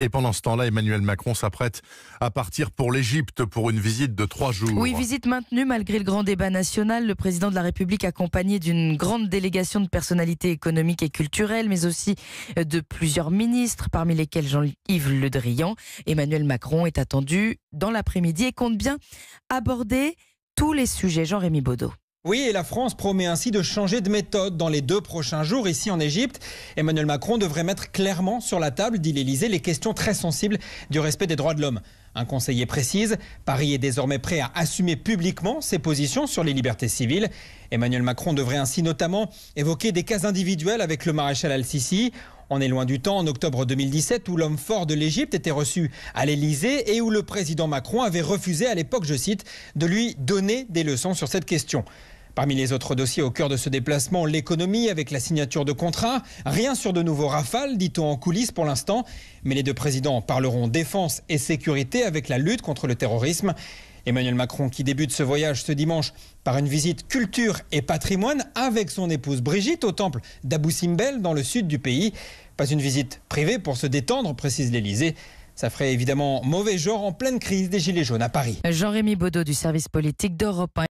Et pendant ce temps-là, Emmanuel Macron s'apprête à partir pour l'Égypte pour une visite de trois jours. Oui, visite maintenue malgré le grand débat national. Le président de la République, accompagné d'une grande délégation de personnalités économiques et culturelles, mais aussi euh, de plusieurs ministres, parmi lesquels Jean-Yves Le Drian. Emmanuel Macron est attendu dans l'après-midi et compte bien aborder tous les sujets. Jean-Rémy Baudot. Oui, et la France promet ainsi de changer de méthode dans les deux prochains jours ici en Égypte. Emmanuel Macron devrait mettre clairement sur la table, dit l'Élysée, les questions très sensibles du respect des droits de l'homme. Un conseiller précise, Paris est désormais prêt à assumer publiquement ses positions sur les libertés civiles. Emmanuel Macron devrait ainsi notamment évoquer des cas individuels avec le maréchal Al-Sisi. On est loin du temps en octobre 2017 où l'homme fort de l'Égypte était reçu à l'Élysée et où le président Macron avait refusé à l'époque, je cite, de lui donner des leçons sur cette question. Parmi les autres dossiers au cœur de ce déplacement, l'économie avec la signature de contrat, Rien sur de nouveaux rafales, dit-on en coulisses pour l'instant. Mais les deux présidents parleront défense et sécurité avec la lutte contre le terrorisme. Emmanuel Macron qui débute ce voyage ce dimanche par une visite culture et patrimoine avec son épouse Brigitte au temple d'Abou Simbel dans le sud du pays. Pas une visite privée pour se détendre, précise l'Elysée. Ça ferait évidemment mauvais genre en pleine crise des Gilets jaunes à Paris. Jean-Rémy Baudot du service politique d'Europe